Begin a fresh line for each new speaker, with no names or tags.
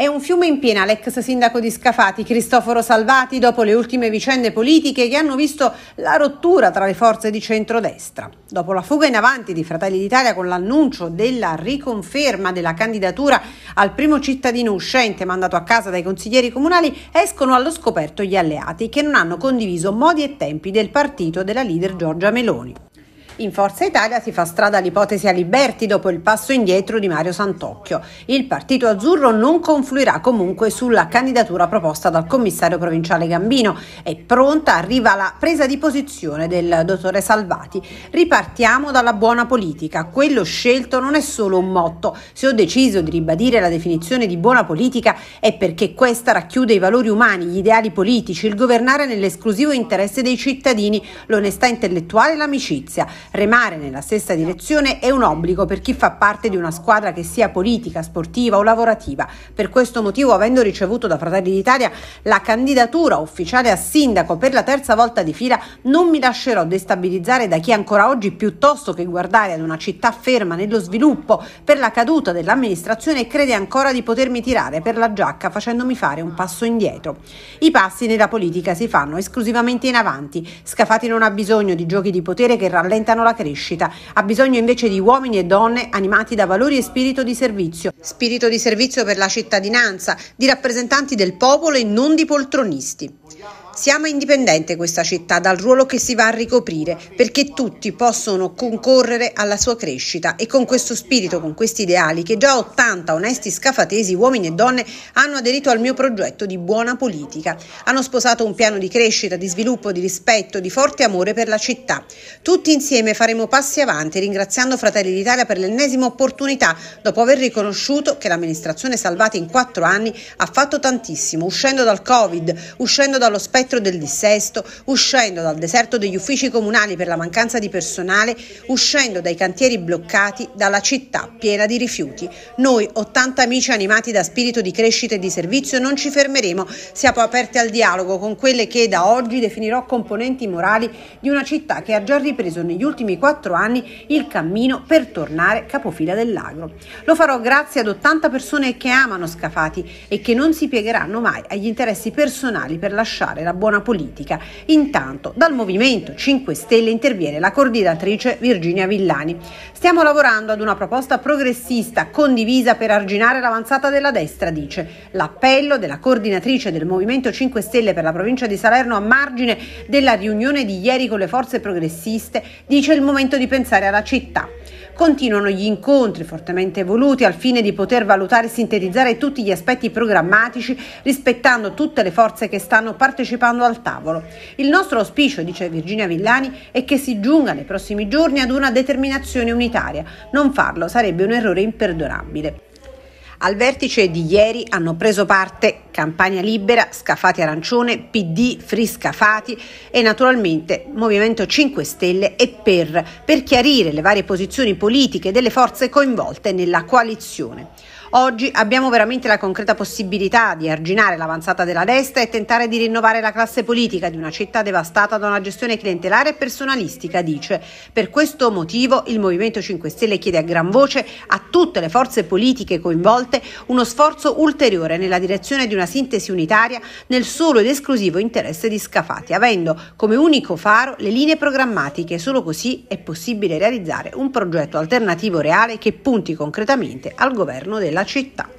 È un fiume in piena l'ex sindaco di Scafati, Cristoforo Salvati, dopo le ultime vicende politiche che hanno visto la rottura tra le forze di centrodestra. Dopo la fuga in avanti di Fratelli d'Italia con l'annuncio della riconferma della candidatura al primo cittadino uscente mandato a casa dai consiglieri comunali, escono allo scoperto gli alleati che non hanno condiviso modi e tempi del partito della leader Giorgia Meloni. In Forza Italia si fa strada l'ipotesi Aliberti dopo il passo indietro di Mario Santocchio. Il partito azzurro non confluirà comunque sulla candidatura proposta dal commissario provinciale Gambino. È pronta, arriva la presa di posizione del dottore Salvati. Ripartiamo dalla buona politica. Quello scelto non è solo un motto. Se ho deciso di ribadire la definizione di buona politica è perché questa racchiude i valori umani, gli ideali politici, il governare nell'esclusivo interesse dei cittadini, l'onestà intellettuale e l'amicizia. Remare nella stessa direzione è un obbligo per chi fa parte di una squadra che sia politica, sportiva o lavorativa. Per questo motivo, avendo ricevuto da Fratelli d'Italia la candidatura ufficiale a sindaco per la terza volta di fila, non mi lascerò destabilizzare da chi ancora oggi, piuttosto che guardare ad una città ferma nello sviluppo per la caduta dell'amministrazione, crede ancora di potermi tirare per la giacca facendomi fare un passo indietro. I passi nella politica si fanno esclusivamente in avanti. Scafati non ha bisogno di giochi di potere che rallentano limitano la crescita. Ha bisogno invece di uomini e donne animati da valori e spirito di servizio. Spirito di servizio per la cittadinanza, di rappresentanti del popolo e non di poltronisti. Siamo indipendente questa città dal ruolo che si va a ricoprire perché tutti possono concorrere alla sua crescita e con questo spirito, con questi ideali che già 80 onesti scafatesi, uomini e donne, hanno aderito al mio progetto di buona politica. Hanno sposato un piano di crescita, di sviluppo, di rispetto, di forte amore per la città. Tutti insieme faremo passi avanti ringraziando Fratelli d'Italia per l'ennesima opportunità dopo aver riconosciuto che l'amministrazione salvata in quattro anni ha fatto tantissimo, uscendo dal Covid, uscendo dallo spettro spettro del dissesto, uscendo dal deserto degli uffici comunali per la mancanza di personale, uscendo dai cantieri bloccati, dalla città piena di rifiuti. Noi, 80 amici animati da spirito di crescita e di servizio, non ci fermeremo, siamo aperti al dialogo con quelle che da oggi definirò componenti morali di una città che ha già ripreso negli ultimi quattro anni il cammino per tornare capofila dell'agro. Lo farò grazie ad 80 persone che amano Scafati e che non si piegheranno mai agli interessi personali per lasciare la buona politica. Intanto dal Movimento 5 Stelle interviene la coordinatrice Virginia Villani. Stiamo lavorando ad una proposta progressista condivisa per arginare l'avanzata della destra, dice. L'appello della coordinatrice del Movimento 5 Stelle per la provincia di Salerno a margine della riunione di ieri con le forze progressiste dice il momento di pensare alla città. Continuano gli incontri fortemente voluti al fine di poter valutare e sintetizzare tutti gli aspetti programmatici rispettando tutte le forze che stanno partecipando partecipando al tavolo. Il nostro auspicio, dice Virginia Villani, è che si giunga nei prossimi giorni ad una determinazione unitaria. Non farlo sarebbe un errore imperdonabile. Al vertice di ieri hanno preso parte Campania Libera, Scafati Arancione, PD, Free Scafati e naturalmente Movimento 5 Stelle e Per, per chiarire le varie posizioni politiche delle forze coinvolte nella coalizione. Oggi abbiamo veramente la concreta possibilità di arginare l'avanzata della destra e tentare di rinnovare la classe politica di una città devastata da una gestione clientelare e personalistica, dice. Per questo motivo il Movimento 5 Stelle chiede a gran voce a tutte le forze politiche coinvolte uno sforzo ulteriore nella direzione di una sintesi unitaria nel solo ed esclusivo interesse di Scafati, avendo come unico faro le linee programmatiche. Solo così è possibile realizzare un progetto alternativo reale che punti concretamente al governo della della città.